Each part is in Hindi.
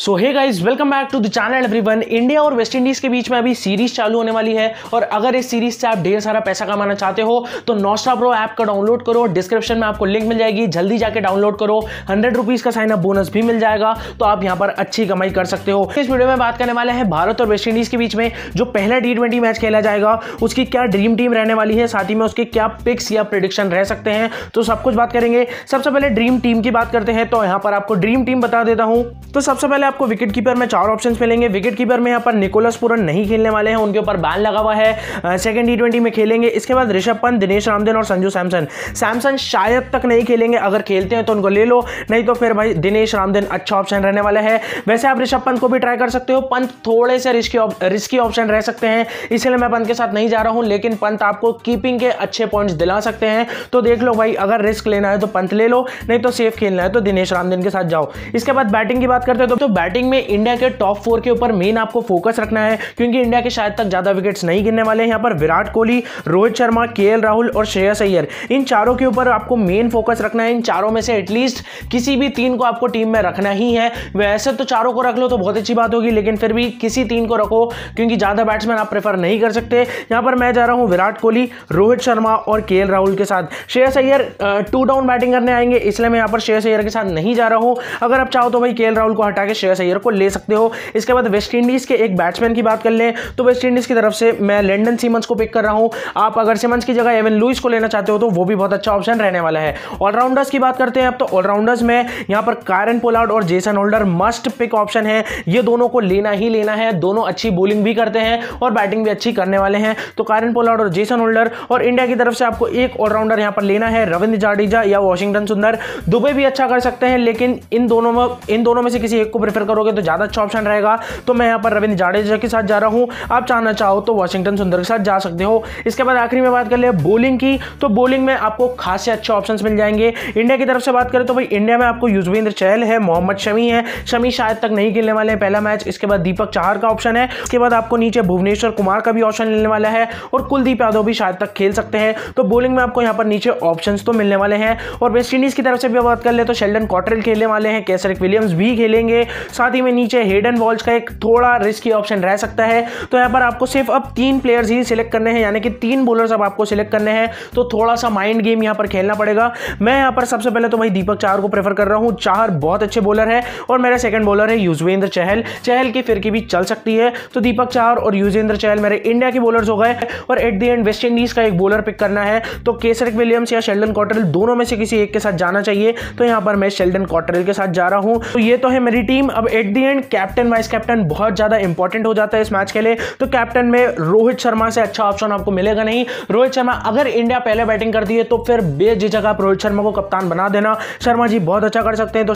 so hey guys welcome back to the channel everyone India और वेस्ट इंडीज़ के बीच में अभी सीरीज चालू होने वाली है और अगर इस सीरीज से आप ढेर सारा पैसा कमाना चाहते हो तो नोस्टा प्रो ऐप का डाउनलोड करो डिस्क्रिप्शन में आपको लिंक मिल जाएगी जल्दी जाके डाउनलोड करो हंड्रेड रुपीज़ का साइन अप बोनस भी मिल जाएगा तो आप यहाँ पर अच्छी कमाई कर सकते हो इस वीडियो में बात करने वाले हैं भारत और वेस्ट इंडीज़ के बीच में जो पहला टी ट्वेंटी मैच खेला जाएगा उसकी क्या ड्रीम टीम रहने वाली है साथ ही में उसके क्या पिक्स या प्रिडिक्शन रह सकते हैं तो सब कुछ बात करेंगे सबसे पहले ड्रीम टीम की बात करते हैं तो यहाँ पर आपको ड्रीम टीम बता देता हूँ तो सबसे पहले पहले आपको विकेट कीपर में चार ऑप्शन मिलेंगे विकेट कीपर में यहाँ पर निकोलस पुरन नहीं खेलने वाले हैं उनके ऊपर बैन लगा हुआ है सेकेंड टी ट्वेंटी में खेलेंगे इसके बाद ऋषभ पंत दिनेश रामदेन और संजू सैमसन सैमसन शायद तक नहीं खेलेंगे अगर खेलते हैं तो उनको ले लो नहीं तो फिर भाई दिनेश रामदेन अच्छा ऑप्शन रहने वाला है वैसे आप ऋषभ पंत को भी ट्राई कर सकते हो पंत थोड़े से रिस्की रिस्की ऑप्शन रह सकते हैं इसलिए मैं पंत के साथ नहीं जा रहा हूँ लेकिन पंत आपको कीपिंग के अच्छे पॉइंट्स दिला सकते हैं तो देख लो भाई अगर रिस्क लेना है तो पंत ले लो नहीं तो सेफ खेलना है तो दिनेश रामदेन के साथ जाओ इसके बाद बैटिंग की बात करते हैं तो बैटिंग में इंडिया के टॉप फोर के ऊपर मेन आपको फोकस रखना है क्योंकि इंडिया के शायद तक ज़्यादा विकेट्स नहीं गिरने वाले यहाँ पर विराट कोहली रोहित शर्मा के राहुल और श्रेयस अय्यर इन चारों के ऊपर आपको मेन फोकस रखना है इन चारों में से एटलीस्ट किसी भी तीन को आपको टीम में रखना ही है वैसे तो चारों को रख लो तो बहुत अच्छी बात होगी लेकिन फिर भी किसी तीन को रखो क्योंकि ज़्यादा बैट्समैन आप प्रेफर नहीं कर सकते यहां पर मैं जा रहा हूं विराट कोहली रोहित शर्मा और के राहुल के साथ Shreyas Iyer two down batting करने आएंगे इसलिए मैं यहां पर श्रेयस अय्यर के साथ नहीं जा रहा हूं अगर आप चाहो तो भाई के राहुल को हटा के श्रेयस अयर को ले सकते हो इसके बाद वेस्ट इंडीज़ के एक बैट्समैन की बात कर लें तो वेस्ट इंडीज़ की तरफ से मैं लेंडन सीमंस को पिक कर रहा हूँ आप अगर सीमंस की जगह एवन लुइस को लेना चाहते हो तो वो भी बहुत अच्छा ऑप्शन रहने वाला है ऑलराउंडर्स की बात करते हैं अब तो ऑलराउंडर्स में यहाँ पर कारन पोलार्ड और Jason Holder must pick option है ये दोनों को लेना ही लेना है दोनों अच्छी बॉलिंग भी करते हैं और बैटिंग भी अच्छी करने वाले हैं तो कारन पोलार्ड और जेसन होल्डर और इंडिया की तरफ से आपको एक ऑलराउंडर यहाँ पर लेना है रविंद्र जाडेजा या वॉशिंगटन सुंदर दुबई भी अच्छा कर सकते हैं लेकिन इन दोनों में इन दोनों में से किसी एक को प्रेफर करोगे तो ज़्यादा अच्छा ऑप्शन रहेगा तो मैं यहाँ पर रविंद्र जाडेजा के साथ जा रहा हूँ आप चाहना चाहो तो वाशिंगटन सुंदर के साथ जा सकते हो इसके बाद आखिरी में बात कर ले बोलिंग की तो बोलिंग में आपको खासे अच्छे ऑप्शन मिल जाएंगे इंडिया की तरफ से बात करें तो भाई इंडिया में आपको युजवेंद्र चहल है मोहम्मद शमी है शमी शायद तक नहीं खेलने वाले हैं पहला मैच इसके बाद दीपक चाहर का ऑप्शन है उसके बाद आपको नीचे भुवनेश्वर कुमार का भी ऑप्शन मिलने वाला है और कुलदीप यादव भी शायद तक खेल सकते हैं तो बोलिंग में आपको यहाँ पर नीचे ऑप्शन तो मिलने वाले हैं और वेस्ट इंडीज़ की तरफ से भी बात कर ले तो शेल्डन कॉटरेल खेलने वाले हैं कैसरिक विलियम्स भी खेलेंगे साथ ही में नीचे हेडन वॉल्स का एक थोड़ा रिस्की ऑप्शन रह सकता है तो यहाँ पर आपको सिर्फ अब तीन प्लेयर्स ही सिलेक्ट करने हैं यानी कि तीन बोलर अब आपको सिलेक्ट करने हैं तो थोड़ा सा माइंड गेम यहाँ पर खेलना पड़ेगा मैं यहाँ पर सबसे पहले तो भाई दीपक चार को प्रेफर कर रहा हूँ चार बहुत अच्छे बॉलर है और मेरा सेकंड बॉलर है युजवेंद्र चहल चहल की फिरकी भी चल सकती है तो दीपक चार और युजवेंद्र चहल मेरे इंडिया के बॉलर्स हो गए और at the end West Indies का एक बॉलर पिक करना है तो केसरिक विलियम्स या शेल्डन कॉटरल दोनों में से किसी एक के साथ जाना चाहिए तो यहाँ पर मैं शेल्डन कॉटरल के साथ जा रहा हूँ तो ये तो है मेरी टीम अब at the end captain vice captain बहुत ज़्यादा इंपॉर्टेंट हो जाता है इस मैच के लिए तो कैप्टन में रोहित शर्मा से अच्छा ऑप्शन आपको मिलेगा नहीं रोहित शर्मा अगर इंडिया पहले बैटिंग करती है तो फिर बेझिझक आप रोहित शर्मा को कप्तान बना देना शर्मा जी बहुत अच्छा कर सकते हैं तो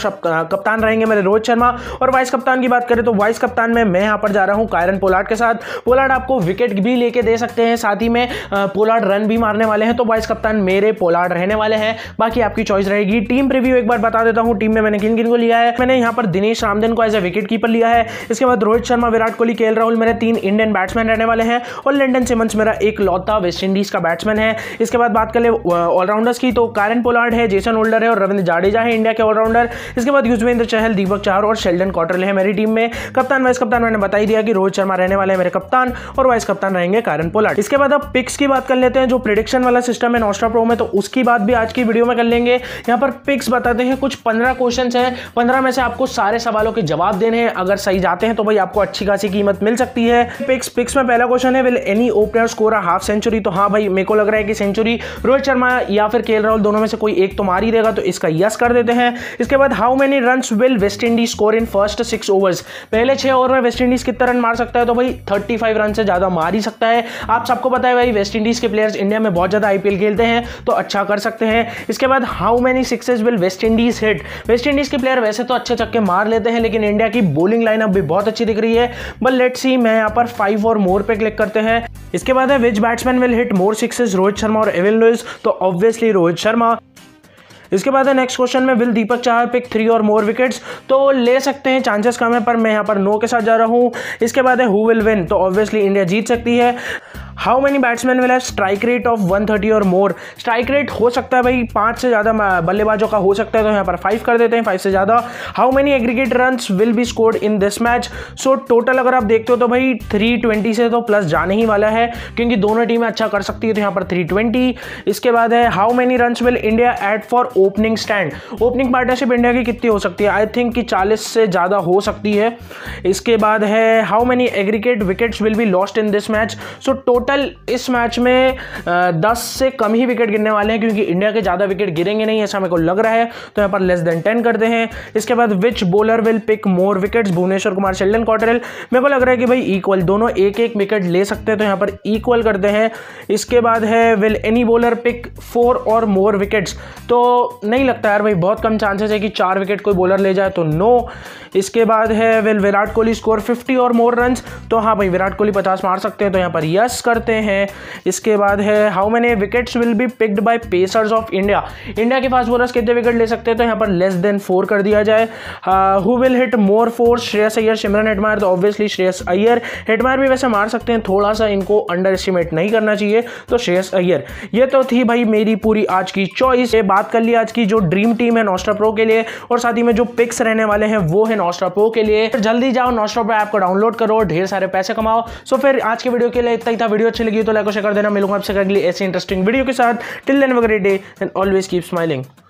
कप्तान रहेंगे मेरे रोहित शर्मा और वाइस कप्तान की बात करें तो वाइस कप्तान में मैं यहां पर जा रहा हूं कायरन पोलार्ड के साथ पोलार्ड आपको विकेट भी लेके दे सकते हैं साथ ही में पोलार्ड रन भी मारने वाले हैं तो वाइस कप्तान मेरे पोलार्ड रहने वाले हैं बाकी आपकी चॉइस रहेगी टीम प्रिव्यू एक बार बता देता हूं टीम में मैंने किन किन को लिया है मैंने यहां पर दिनेश रामदेव वर्धन को एज ए विकेट कीपर लिया है इसके बाद रोहित शर्मा विराट कोहली के राहुल मेरे तीन इंडियन बैट्समैन रहने वाले हैं और लंडन सिमंस मेरा एक लौता वेस्ट इंडीज़ का बैट्समैन है इसके बाद बात कर ले ऑलराउंडर्स की तो कारन पोलार्ड है जेसन होल्डर है और रविंद्र जाडेजा है इंडिया के ऑलराउंडर इसके बाद युजवेंद्र चहल दीपक चाहर और शेल्डन कॉटरल है मेरी टीम में कप्तान वाइस कप्तान मैंने बता ही दिया कि रोहित शर्मा रहने वाले हैं मेरे कप्तान और वाइस कप्तान रहेंगे कारन पोलार्ड इसके बाद अब पिक्स की बात कर लेते हैं जो प्रिडिक्शन वाला सिस्टम है नोस्टा प्रो में तो उसकी बात भी आज की वीडियो में कर लेंगे यहाँ पर पिक्स बताते हैं कुछ पंद्रह क्वेश्चन है पंद्रह में से आपको सारे सवालों के जवाब देने हैं अगर सही जाते हैं तो भाई आपको अच्छी खासी कीमत मिल सकती है पिक्स पिक्स में पहला क्वेश्चन है will any opener score a half century तो हाँ भाई मेरे को लग रहा है कि सेंचुरी रोहित शर्मा या फिर के राहुल दोनों में से कोई एक तो मार ही देगा तो इसका यस कर देते हैं इसके बाद how many run will West Indies score in first six overs पहले छह ओवर में वेस्ट इंडीज कितना रन मार सकता है तो भाई थर्टी फाइव रन से ज़्यादा मार ही सकता है आप सबको पता है भाई वेस्ट इंडीज़ के प्लेयर्स इंडिया में बहुत ज़्यादा आईपीएल खेलते हैं तो अच्छा कर सकते हैं इसके बाद how many sixes will West Indies hit West Indies के प्लेयर वैसे तो अच्छे चक्के मार लेते हैं लेकिन इंडिया की बोलिंग लाइन अब भी बहुत अच्छी दिख रही है बट लेट सी मैं यहाँ पर फाइव और मोर पे क्लिक करते हैं इसके बाद है which batsman will hit more sixes Rohit Sharma और एविन लुइस तो ऑब्वियसली रोहित शर्मा इसके बाद है नेक्स्ट क्वेश्चन में will Deepak Chahar pick three और मोर विकेट्स तो ले सकते हैं चांसेस कम है पर मैं यहाँ पर नो के साथ जा रहा हूँ इसके बाद है हु विल विन तो ऑब्वियसली इंडिया जीत सकती है how many batsman will have strike rate of one thirty और मोर स्ट्राइक रेट हो सकता है भाई पाँच से ज़्यादा बल्लेबाजों का हो सकता है तो यहाँ पर फाइव कर देते हैं फाइव से ज़्यादा how many aggregate run will be scored in this match so total अगर आप देखते हो तो भाई थ्री ट्वेंटी से तो प्लस जाने ही वाला है क्योंकि दोनों टीमें अच्छा कर सकती है तो यहाँ पर थ्री ट्वेंटी इसके बाद है how many run will India add for opening stand opening partnership India की कितनी हो सकती है आई थिंक कि चालीस से ज़्यादा हो सकती है इसके बाद है how many aggregate wickets will be lost in this match so total केवल इस मैच में दस से कम ही विकेट गिरने वाले हैं क्योंकि इंडिया के ज़्यादा विकेट गिरेंगे नहीं ऐसा मेरे को लग रहा है तो यहाँ पर लेस देन टेन करते हैं इसके बाद which bowler will pick more wickets Bhuvneshwar Kumar Sheldon Cottrell मेरे को लग रहा है कि भाई इक्वल दोनों एक एक विकेट ले सकते हैं तो यहाँ पर इक्वल करते हैं इसके बाद है will any bowler pick four और मोर विकेट्स तो नहीं लगता यार भाई बहुत कम चांसेस है कि चार विकेट कोई बॉलर ले जाए तो नो इसके बाद है विल विराट कोहली स्कोर 50 और मोर रन तो हाँ भाई विराट कोहली 50 मार सकते हैं तो यहाँ पर यस करते करते हैं इसके बाद है how many wickets will be picked by pacers of India India के फास्ट बॉलर्स कितने विकेट ले सकते हैं तो यहाँ पर लेस देन फोर कर दिया जाए who will hit more four Shreyas Iyer Shimron Hetmyer तो ऑब्वियसली श्रेयस अय्यर हेटमायर भी वैसे मार सकते हैं थोड़ा सा इनको अंडर एस्टिमेट नहीं करना चाहिए तो श्रेयस अय्यर ये तो थी भाई मेरी पूरी आज की चॉइस ये बात कर ली आज की जो ड्रीम टीम है नॉस्ट्रा प्रो के लिए और साथ ही में जो पिक्स रहने वाले हैं वो है नॉस्ट्रा प्रो के लिए तो जल्दी जाओ नॉस्ट्रा प्रो ऐप को डाउनलोड करो ढेर सारे पैसे कमाओ सो फिर आज के वीडियो के लिए इतना ही था वीडियो वीडियो अच्छी लगी तो लाइक और शेयर कर देना मिलूंगा आपसे अगली ऐसी इंटरेस्टिंग वीडियो के साथ टिल देन वगैरह day and always keep smiling